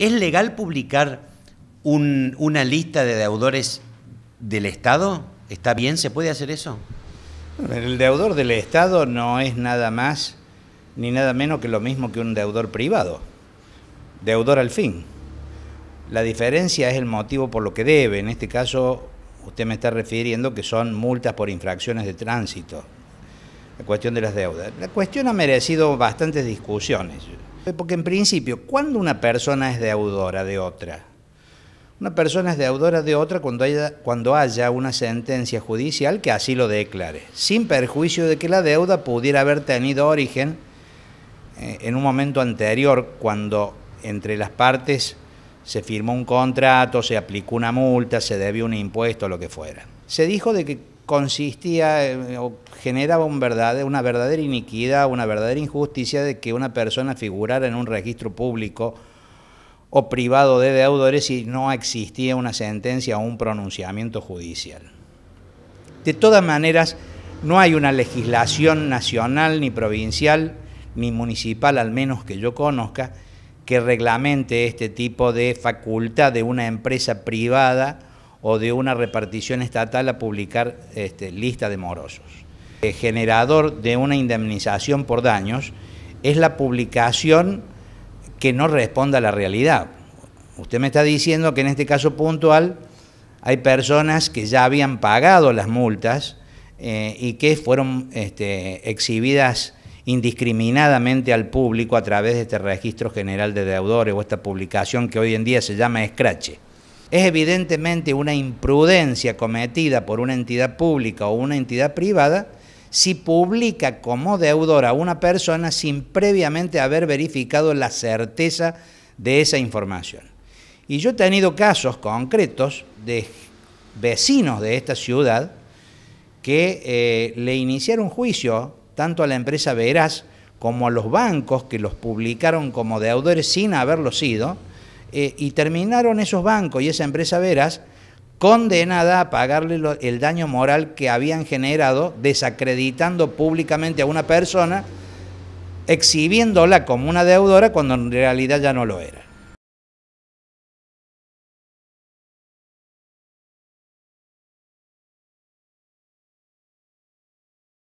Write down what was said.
¿Es legal publicar una lista de deudores del Estado? ¿Está bien? ¿Se puede hacer eso? El deudor del Estado no es nada más ni nada menos que lo mismo que un deudor privado. Deudor al fin. La diferencia es el motivo por lo que debe. En este caso, usted me está refiriendo que son multas por infracciones de tránsito, la cuestión de las deudas. La cuestión ha merecido bastantes discusiones, porque en principio, ¿cuándo una persona es deudora de otra? Una persona es deudora de otra cuando haya, cuando haya una sentencia judicial que así lo declare, sin perjuicio de que la deuda pudiera haber tenido origen eh, en un momento anterior, cuando entre las partes se firmó un contrato, se aplicó una multa, se debió un impuesto, lo que fuera. Se dijo de que consistía eh, o generaba una verdadera iniquidad, una verdadera injusticia de que una persona figurara en un registro público o privado de deudores si no existía una sentencia o un pronunciamiento judicial. De todas maneras, no hay una legislación nacional ni provincial ni municipal, al menos que yo conozca, que reglamente este tipo de facultad de una empresa privada o de una repartición estatal a publicar este, lista de morosos. El generador de una indemnización por daños es la publicación que no responda a la realidad. Usted me está diciendo que en este caso puntual hay personas que ya habían pagado las multas eh, y que fueron este, exhibidas indiscriminadamente al público a través de este registro general de deudores o esta publicación que hoy en día se llama escrache. Es evidentemente una imprudencia cometida por una entidad pública o una entidad privada si publica como deudor a una persona sin previamente haber verificado la certeza de esa información. Y yo he tenido casos concretos de vecinos de esta ciudad que eh, le iniciaron juicio tanto a la empresa Veraz como a los bancos que los publicaron como deudores sin haberlo sido, eh, y terminaron esos bancos y esa empresa Veras condenada a pagarle el daño moral que habían generado desacreditando públicamente a una persona, exhibiéndola como una deudora cuando en realidad ya no lo era.